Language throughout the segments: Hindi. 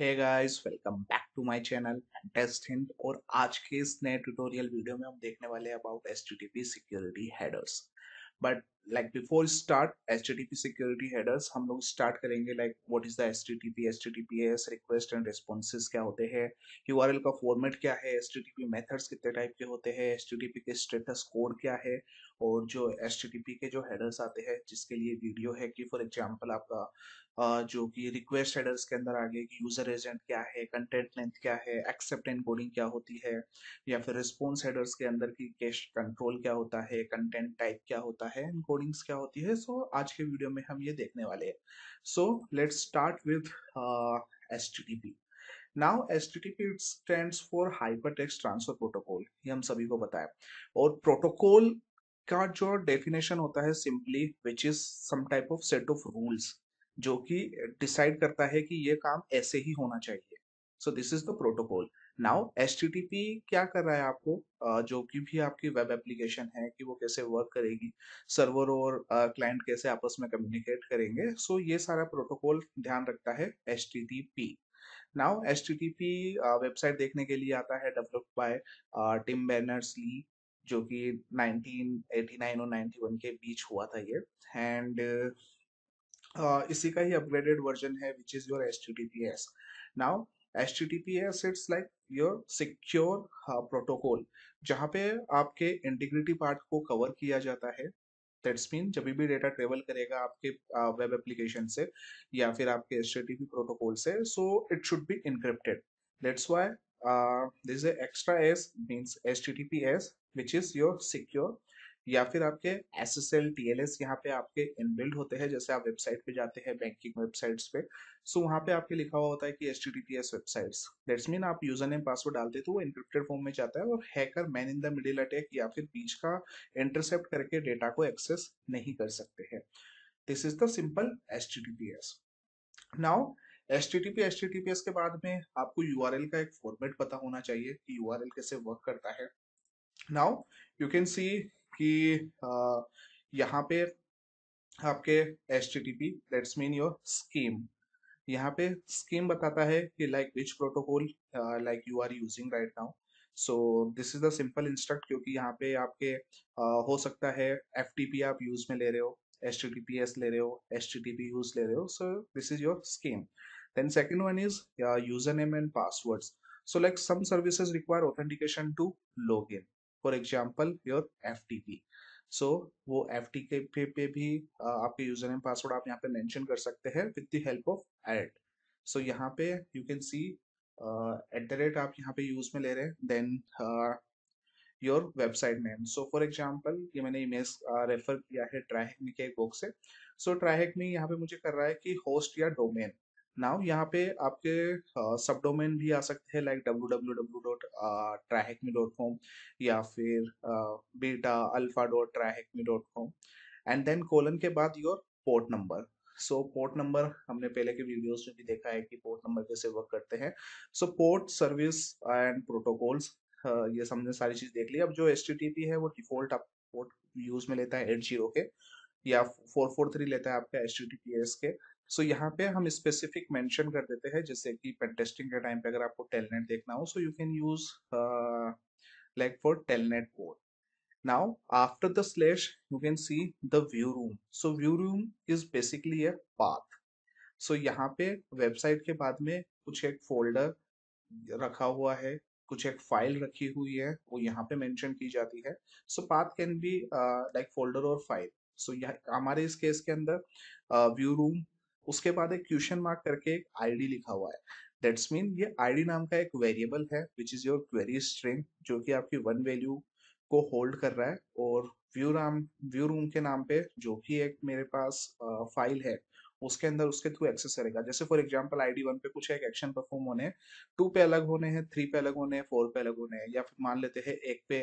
Hey guys welcome back to my channel test hint और आज के इस नए ट्यूटोरियल वीडियो में हम देखने वाले हैं about P security headers but like before start H security headers हम लोग स्टार्ट करेंगे like what is the H T T P H T T P S request and responses क्या होते हैं यू आर एल का फॉर्मेट क्या है H T T P methods कितने टाइप के होते हैं एच टी टी पी के स्टेटस कोड क्या है और जो एच टी टी पी के जो हेडर्स आते हैं जिसके लिए वीडियो है कि फॉर एग्जाम्पल आपका जो कि रिक्वेस्ट हेडर्स के अंदर आ गए कि यूजर एजेंट क्या है कंटेंट लेंथ क्या है एक्सेप्ट एंड कोडिंग क्या होती है या फिर रिस्पॉन्स हेडर्स के अंदर की कैश कंट्रोल क्या होता है कंटेंट टाइप क्या होता है इनको कोडिंग्स क्या होती है सो so, आज के वीडियो में हम ये देखने वाले हैं so let's start with S T T P now S T T P it stand for hyper text transfer protocol ये हम सभी को पता और प्रोटोकॉल का जो डेफिनेशन होता है simply which is some type of set of rules जो कि डिसाइड करता है कि ये काम ऐसे ही होना चाहिए so this is the protocol now H क्या कर रहा है आपको जो कि भी आपकी वेब एप्लीकेशन है कि वो कैसे वर्क करेगी सर्वर और क्लाइंट कैसे आपस में कम्युनिकेट करेंगे सो so, ये सारा प्रोटोकॉल ध्यान रखता है एच नाउ एच वेबसाइट देखने के लिए आता है develop by Tim Berners Lee जो कि 1989 और 91 के बीच हुआ था ये एंड uh, इसी का ही अपग्रेडेड वर्जन है which is your H now H it's like your secure protocol जहाँ पे आपके इंटीग्रिटी पार्ट को कवर किया जाता है दैट्स मीन जब भी डेटा ट्रेवल करेगा आपके वेब एप्लीकेशन से या फिर आपके एच प्रोटोकॉल से so it should be encrypted that's why uh, this is S extra s means https which is your secure या फिर आपके S S L T L S यहाँ पे आपके इनबिल्ड होते हैं जैसे आप वेबसाइट पे जाते हैं बैंकिंग वेबसाइट्स पे सो so, वहाँ पे आपके लिखा हुआ होता है कि S T T P S websites that's mean आप यूजर नेम पासवर्ड डालते तो वो इंक्रिप्टेड फॉर्म में जाता है और hacker man in the middle attack या फिर बीच का इंटरसेप्ट करके डेटा को एक्सेस नहीं कर सकते हैं this is the simple S T T P S now S T T P S T T P S के बाद में आपको यू आर एल का एक फॉर्मेट पता होना चाहिए कि यू आर एल कैसे वर्क करता है नाउ यू कैन सी कि यहाँ पे आपके H T T P let's mean your scheme यहाँ पे स्कीम बताता है कि like which protocol like you are using right now so this is the simple instruct क्योंकि यहाँ पे आपके uh, हो सकता है एफ टी पी आप यूज में ले रहे हो H T T P S ले रहे हो H T T P use ले रहे हो so this is your scheme then second one is user name and password so like some services require authentication to log in for example your F so वो एफ टी के पे, पे भी आपके यूजर एंड पासवर्ड आप यहाँ पे मैंशन कर सकते हैं with the help of at so यहाँ पे you can see at the rate आप यहाँ पे यूज में ले रहे हैं then your website name so for example ये मैंने इमेज रेफर किया है ट्राइक में के एक बुक से सो ट्राहेक में यहाँ पे मुझे कर रहा है कि होस्ट या डोमेन नाउ यहाँ पे आपके सब uh, डोमेन भी आ सकते हैं like W W W dot TryHackMe dot com या फिर beta alpha dot TryHackMe dot com and then colon के बाद your port number so port number हमने पहले के वीडियोस में भी देखा है कि पोर्ट नंबर कैसे वर्क करते हैं so port service and protocols ये हमने सारी चीज देख ली अब जो एस है वो डिफॉल्ट आप पोर्ट यूज में लेता है एट जीरो के या फोर फोर थ्री लेता है आपका एस के सो so, यहाँ पे हम स्पेसिफिक मेंशन कर देते हैं जैसे कि पेन टेस्टिंग के टाइम पे अगर आपको टेलनेट देखना हो so you can use like for telnet code now after the slash you can see the view room so view room is basically a path so यहाँ पे वेबसाइट के बाद में कुछ एक फोल्डर रखा हुआ है कुछ एक फाइल रखी हुई है वो यहाँ पे मेंशन की जाती है so path can be like folder और फाइल सो हमारे इस केस के अंदर व्यू uh, रूम उसके बाद एक क्वेश्चन मार्क करके एक आईडी लिखा हुआ है दैट्स मीन ये आईडी नाम का एक वेरिएबल है which is your query string जो कि आपकी वन वैल्यू को होल्ड कर रहा है और व्यू राम व्यू रूम के नाम पे जो भी एक मेरे पास फाइल है उसके अंदर उसके थ्रू एक्सेस करेगा जैसे फॉर एग्जांपल आईडी वन पे कुछ एक एक्शन परफॉर्म होने टू पे अलग होने हैं थ्री पे अलग होने हैं फोर पे अलग होने हैं या फिर मान लेते हैं एक पे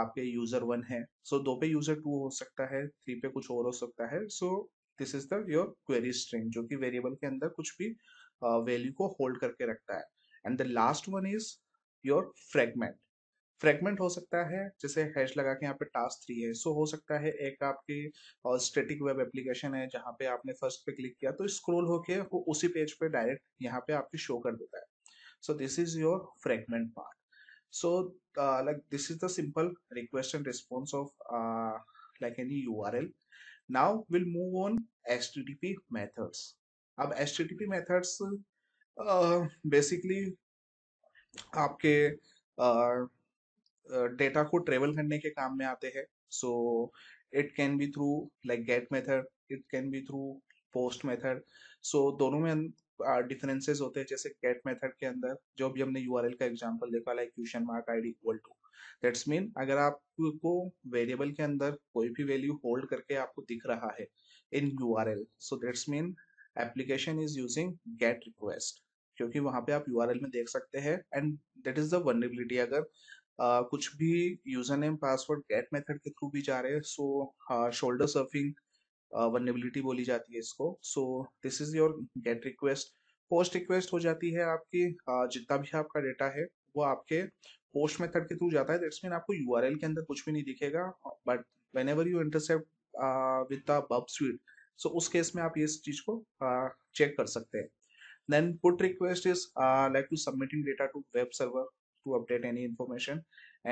आपके यूजर वन है सो so, दो पे यूजर टू हो सकता है थ्री पे कुछ और हो सकता है so so, this is the your query string जो कि वेरिएबल के अंदर कुछ भी वैल्यू uh, को होल्ड करके रखता है and the last one is your fragment fragment हो सकता है जैसे हैश लगा के यहाँ पे टास्क थ्री है सो so, हो सकता है एक आपकी स्टेटिक वेब एप्लीकेशन है जहाँ पे आपने फर्स्ट पे क्लिक किया तो स्क्रोल होके वो उसी पेज पे डायरेक्ट यहाँ पे आपकी शो कर देता है so this is your fragment part so like this is the simple request and response of like any U R L Now we'll move on HTTP methods. अब HTTP methods uh, basically आपके data uh, uh, को travel करने के काम में आते हैं so it can be through like get method it can be through post method so दोनों में डिफरेंसेस uh, होते हैं जैसे गेट मेथड के अंदर जो भी हमने यूआरएल का एग्जांपल देखा like question mark ID equal to that's mean अगर आपको वेरिएबल के अंदर कोई भी वैल्यू होल्ड करके आपको दिख रहा है in U R L so that's mean application is using get request क्योंकि वहां पे आप यू आर एल में देख सकते हैं and that is the vulnerability अगर Uh, कुछ भी user name password get method के थ्रू भी जा रहे हैं सो शोल्डर सर्फिंग वनबिलिटी बोली जाती है इसको so this is your get request post request हो जाती है आपकी uh, जितना भी आपका डेटा है वो आपके पोस्ट मेथड के थ्रू जाता है दैट्स मीन आपको यू के अंदर कुछ भी नहीं दिखेगा but whenever you intercept with the बब स्वीट सो उस केस में आप इस चीज को चेक uh, कर सकते हैं then put request is uh, like to submitting data to web server to update any information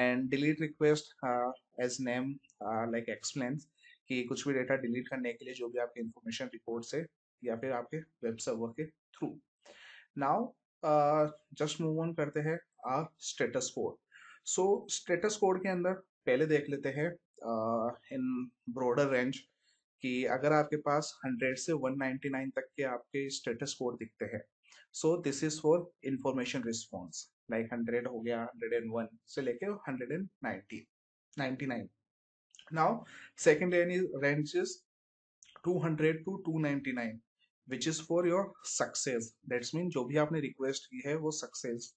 and delete request uh, as name uh, like explains कि कुछ भी डेटा डिलीट करने के लिए जो भी आपके इंफॉर्मेशन रिपोर्ट से या फिर आपके वेब सर्वर के through now just move on करते हैं our status code so status code के अंदर पहले देख लेते हैं इन ब्रॉडर रेंज कि अगर आपके पास 100 से 199 तक के आपके स्टेटस कोड दिखते हैं so this is for information response like 100 हो गया 101 से लेके 190 99 now second range is 200 to 299 which is for your success that's mean जो भी आपने रिक्वेस्ट की है वो सक्सेस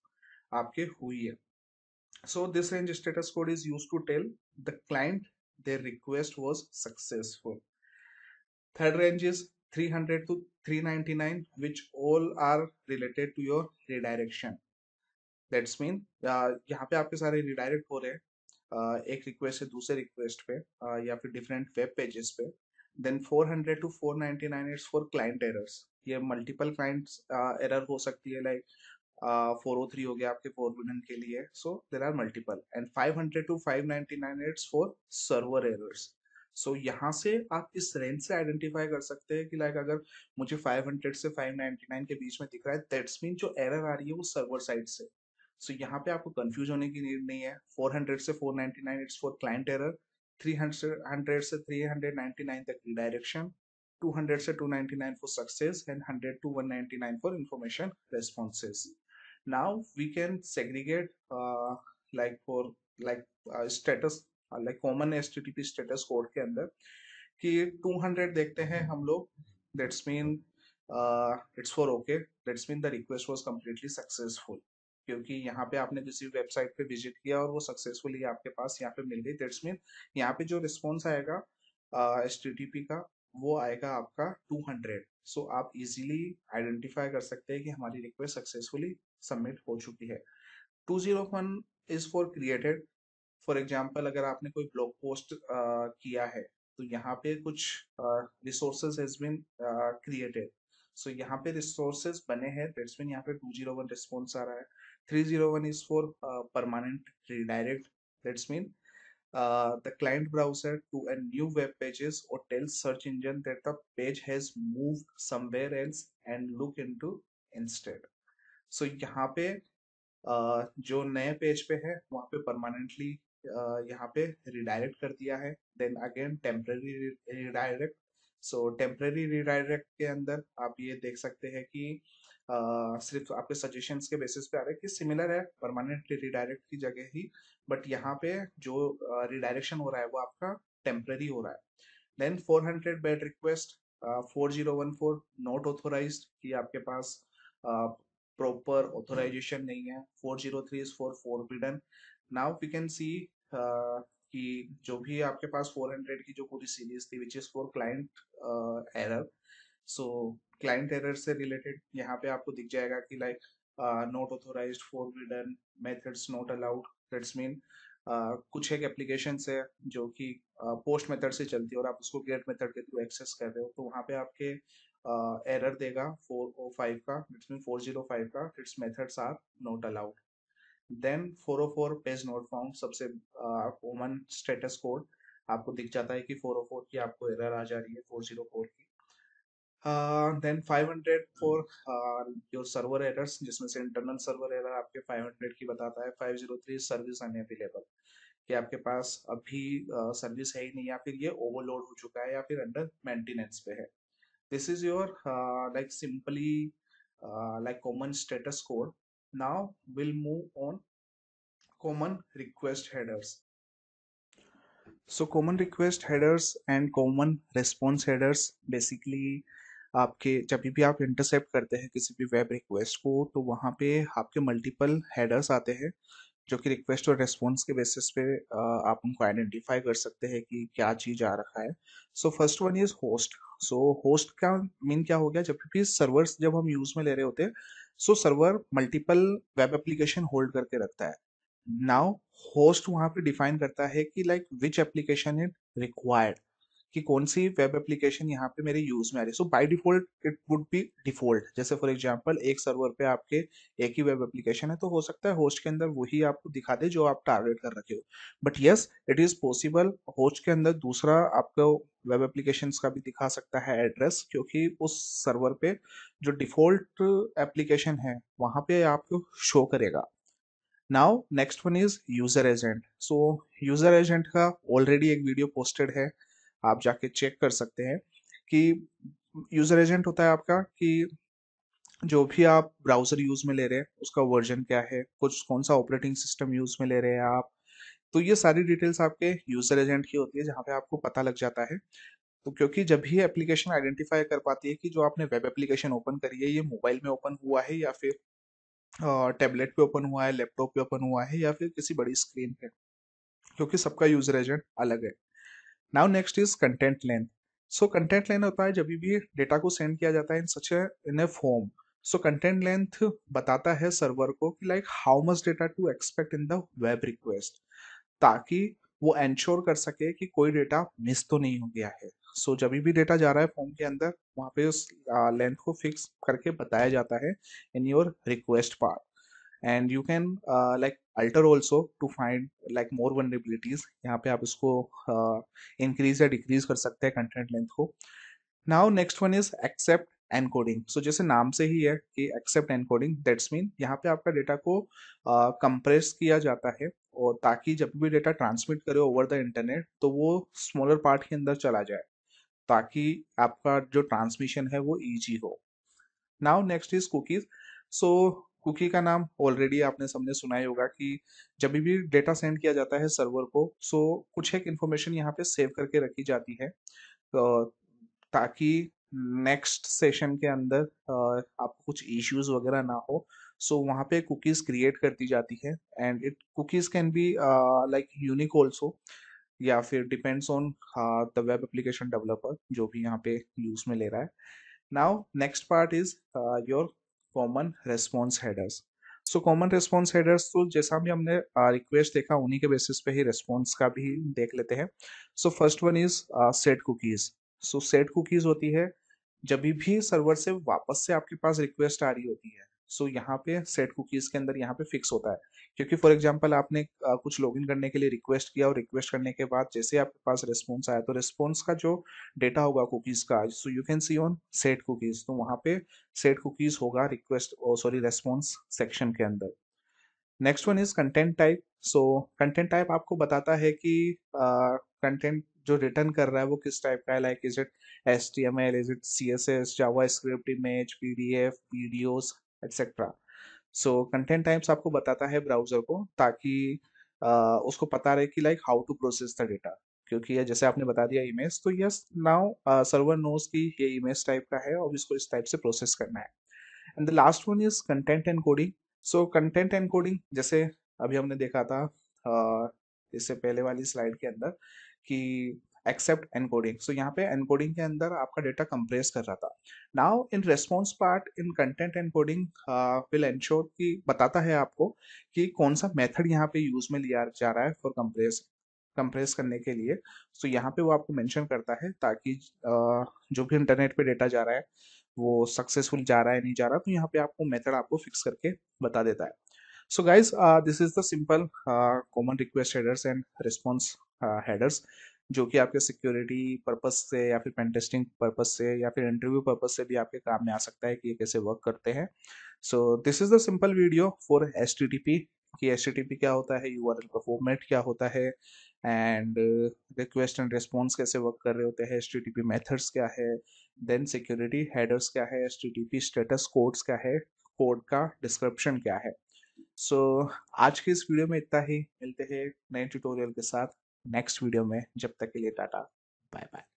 आपके हुई है so this range status code is use to tell the client their request was successful third range is 300 to 399 which all are related to your redirection that's mean यहाँ पे आपके सारे रिडायरेक्ट हो रहे हैं uh, एक रिक्वेस्ट से दूसरे रिक्वेस्ट पे uh, या फिर डिफरेंट वेब पेजेस पे then 400 to 499 it's for client errors ये मल्टीपल क्लाइंट्स एरर हो सकती है लाइक फोर ओ थ्री हो गया आपके फोर विलन के लिए so there are multiple and five hundred to five ninety nine it's for server errors so यहाँ से आप इस रेंज से आइडेंटिफाई कर सकते हैं कि लाइक अगर मुझे फाइव हंड्रेड से फाइव नाइनटी नाइन के बीच में दिख रहा है दैट्स मीन जो एरर आ रही है वो सर्वर साइड से सो so, यहाँ पे आपको कंफ्यूज होने की नीड नहीं है फोर हंड्रेड से four ninety nine it's for client error three hundred से थ्री हंड्रेड नाइनटी नाइन तक रिडायरेक्शन टू हंड्रेड से two ninety nine for success and hundred to one ninety nine for information responses now we can segregate uh, like for like status like common H T T status code के अंदर कि 200 देखते हैं हम लोग that's mean it's for okay that's mean the request was completely successful क्योंकि यहाँ पे आपने किसी वेबसाइट पे विजिट किया और वो सक्सेसफुली आपके पास यहाँ पे मिल गई दैट्स मीन यहाँ पे जो रिस्पॉन्स आएगा एस uh, का वो आएगा आपका 200 सो so, आप इजीली आइडेंटिफाई कर सकते हैं कि हमारी रिक्वेस्ट सक्सेसफुली सबमिट हो चुकी है 201 is for created for example अगर आपने कोई ब्लॉग पोस्ट uh, किया है तो यहाँ पे कुछ resources has been created so यहाँ पे रिसोर्सेज बने हैं दैट्स मीन यहाँ पे 201 रिस्पॉन्स आ रहा है 301 is for permanent redirect that's mean the client browser to a new web pages और tell search engine that the page has moved somewhere else and look into instead so so, यहाँ पे जो नए पेज पे है वहाँ पे परमानेंटली यहाँ पे रिडायरेक्ट कर दिया है then again temporary redirect so temporary redirect के अंदर आप ये देख सकते हैं कि सिर्फ आपके सजेशन के बेसिस पे आ रहे हैं कि सिमिलर है परमानेंटली रिडायरेक्ट की जगह ही बट यहाँ पे जो रिडायरेक्शन हो रहा है वो आपका टेम्परेरी हो रहा है then 400 bad request uh, 4014 not authorized कि आपके पास proper authorization nahi hai 403 is for forbidden now we can see uh, ki jo bhi aapke paas 400 series thi which is for client uh, error so client error se related yahan pe aapko dikh jayega ki like uh, not authorized forbidden methods not allowed that's mean Uh, कुछ एक एप्लीकेशन है जो कि पोस्ट मेथड से चलती है और आप उसको गेट मेथड के थ्रू एक्सेस कर रहे हो तो वहाँ पे आपके एरर uh, देगा फोर ओ फाइव का it's mean four zero five का it's methods are not allowed then four O four page not found सबसे कॉमन स्टेटस कोड आपको दिख जाता है कि फोर ओ फोर की आपको एरर आ जा रही है फोर जीरो फोर की then five hundred four your server errors जिसमें से इंटरनल सर्वर एरर आपके फाइव हंड्रेड की बताता है five zero three service unavailable कि आपके पास अभी सर्विस uh, है ही नहीं या फिर ये ओवरलोड हो चुका है या फिर अंडर मेंटेनेंस पे है this is your uh, like simply uh, like common status code now we'll move on common request headers so common request headers and common response headers basically आपके जब भी आप इंटरसेप्ट करते हैं किसी भी वेब रिक्वेस्ट को तो वहाँ पे आपके मल्टीपल हेडर्स आते हैं जो कि रिक्वेस्ट और रेस्पॉन्स के बेसिस पे आप उनको आइडेंटिफाई कर सकते हैं कि क्या चीज़ आ रखा है so first one is host so host का मीन क्या हो गया जब भी सर्वर्स जब हम यूज़ में ले रहे होते हैं so server multiple web application hold करके रखता है नाउ होस्ट वहां पे डिफाइन करता है कि like which application it required कि कौन सी वेब एप्लीकेशन यहाँ पे मेरे यूज में आ रही है so by default it would be default जैसे फॉर एग्जांपल एक सर्वर पे आपके एक ही वेब एप्लीकेशन है तो हो सकता है होस्ट के अंदर वही आपको दिखा दे जो आप टारगेट कर रखे हो but yes it is possible host के अंदर दूसरा आपको वेब एप्लीकेशन का भी दिखा सकता है एड्रेस क्योंकि उस सर्वर पे जो डिफॉल्ट एप्लीकेशन है वहां पे आपको शो करेगा now next one is user agent so user agent का ऑलरेडी एक वीडियो पोस्टेड है आप जाके चेक कर सकते हैं कि यूज़र एजेंट होता है आपका कि जो भी आप ब्राउज़र यूज़ में ले रहे हैं उसका वर्जन क्या है कुछ कौन सा ऑपरेटिंग सिस्टम यूज़ में ले रहे हैं आप तो ये सारी डिटेल्स आपके यूज़र एजेंट की होती है जहाँ पे आपको पता लग जाता है तो क्योंकि जब भी एप्लीकेशन आइडेंटिफाई कर पाती है कि जो आपने वेब एप्लीकेशन ओपन करी है ये मोबाइल में ओपन हुआ है या फिर टैबलेट पे ओपन हुआ है लैपटॉप पे ओपन हुआ है या फिर किसी बड़ी स्क्रीन पे क्योंकि सबका यूज़र एजेंट अलग है now next is content length so content length होता है जब भी डेटा को सेंड किया जाता है in such in a form so content length बताता है सर्वर को कि like how much data to expect in the web request ताकि वो एंश्योर कर सके कि कोई डेटा मिस तो नहीं हो गया है सो so, जब भी डेटा जा रहा है फॉर्म के अंदर वहां पे उस लेंथ को फिक्स करके बताया जाता है in your request part and you can like alter also to find like more vulnerabilities यहाँ पे आप इसको इंक्रीज uh, या डिक्रीज कर सकते हैं कंटेंट लेंथ को now next one is accept encoding so जैसे नाम से ही है कि एक्सेप्ट एनकोडिंग दैट्स मीन यहाँ पे आपका डेटा को कंप्रेस uh, किया जाता है और ताकि जब भी डेटा ट्रांसमिट करे ओवर द इंटरनेट तो वो स्मॉलर पार्ट के अंदर चला जाए ताकि आपका जो ट्रांसमिशन है वो ईजी हो now next is cookies so cookie का नाम ऑलरेडी आपने सबने सुना ही होगा कि जब भी डेटा सेंड किया जाता है सर्वर को सो कुछ एक इन्फॉर्मेशन यहाँ पे सेव करके रखी जाती है तो ताकि नेक्स्ट सेशन के अंदर आपको कुछ इश्यूज वगैरह ना हो सो so, वहाँ पे कुकीज़ क्रिएट कर दी जाती है and it cookies can be like unique also या फिर depends on the web application developer जो भी यहाँ पे यूज में ले रहा है now next part is your common response headers so common response headers तो जैसा भी हमने रिक्वेस्ट देखा उन्हीं के बेसिस पे ही रेस्पॉन्स का भी देख लेते हैं so first one is set cookies so set cookies होती है जब भी सर्वर से वापस से आपके पास रिक्वेस्ट आ रही होती है सो so, यहाँ पे सेट कुकीज के अंदर यहाँ पे फिक्स होता है क्योंकि फॉर एग्जाम्पल आपने कुछ लॉगिन करने के लिए रिक्वेस्ट किया और रिक्वेस्ट करने के बाद जैसे आपके पास रिस्पॉन्स आया तो रिस्पॉन्स का जो डेटा होगा कुकीज का so you can see on set cookies तो वहाँ पे सेट कुकीज होगा रिक्वेस्ट सॉरी रेस्पॉन्स सेक्शन के अंदर next one is content type so content type आपको बताता है कि कंटेंट uh, जो रिटर्न कर रहा है वो किस टाइप का है like is it H T M L is it C S S JavaScript image P D F videos etcetera so content types आपको बताता है ब्राउजर को ताकि uh, उसको पता रहे कि like how to process the data क्योंकि ये जैसे आपने बता दिया इमेज तो यस नाउ सर्वर नोज कि ये इमेज टाइप का है और इसको इस टाइप से प्रोसेस करना है and the last one is content encoding so content encoding जैसे अभी हमने देखा था uh, इससे पहले वाली स्लाइड के अंदर कि एक्सेप्ट एनकोडिंग सो यहाँ पे एनकोडिंग के अंदर आपका डेटा कंप्रेस कर रहा था now in response part in content encoding will ensure की बताता है आपको कि कौन सा मेथड यहाँ पे यूज में लिया जा रहा है फॉर कंप्रेस कंप्रेस करने के लिए सो so, यहाँ पे वो आपको मेंशन करता है ताकि uh, जो भी इंटरनेट पे डेटा जा रहा है वो सक्सेसफुल जा रहा है नहीं जा रहा तो यहाँ पे आपको मेथड आपको फिक्स करके बता देता है so guys this is the simple common request headers and response headers जो कि आपके सिक्योरिटी पर्पज से या फिर पेन टेस्टिंग पर्पज से या फिर इंटरव्यू पर्पज से भी आपके काम में आ सकता है कि ये कैसे वर्क करते हैं so this is the simple video for H T T P कि एस टी टी पी क्या होता है यू आर एल का फॉर्मेट क्या होता है एंड रिक्वेस्ट एंड रिस्पॉन्स कैसे वर्क कर रहे होते हैं H T T P methods क्या है देन सिक्योरिटी हेडर्स क्या है H T T P status codes क्या है कोड का डिस्क्रिप्शन क्या है सो so, आज के इस वीडियो में इतना ही मिलते हैं नए ट्यूटोरियल के साथ नेक्स्ट वीडियो में जब तक के लिए टाटा बाय बाय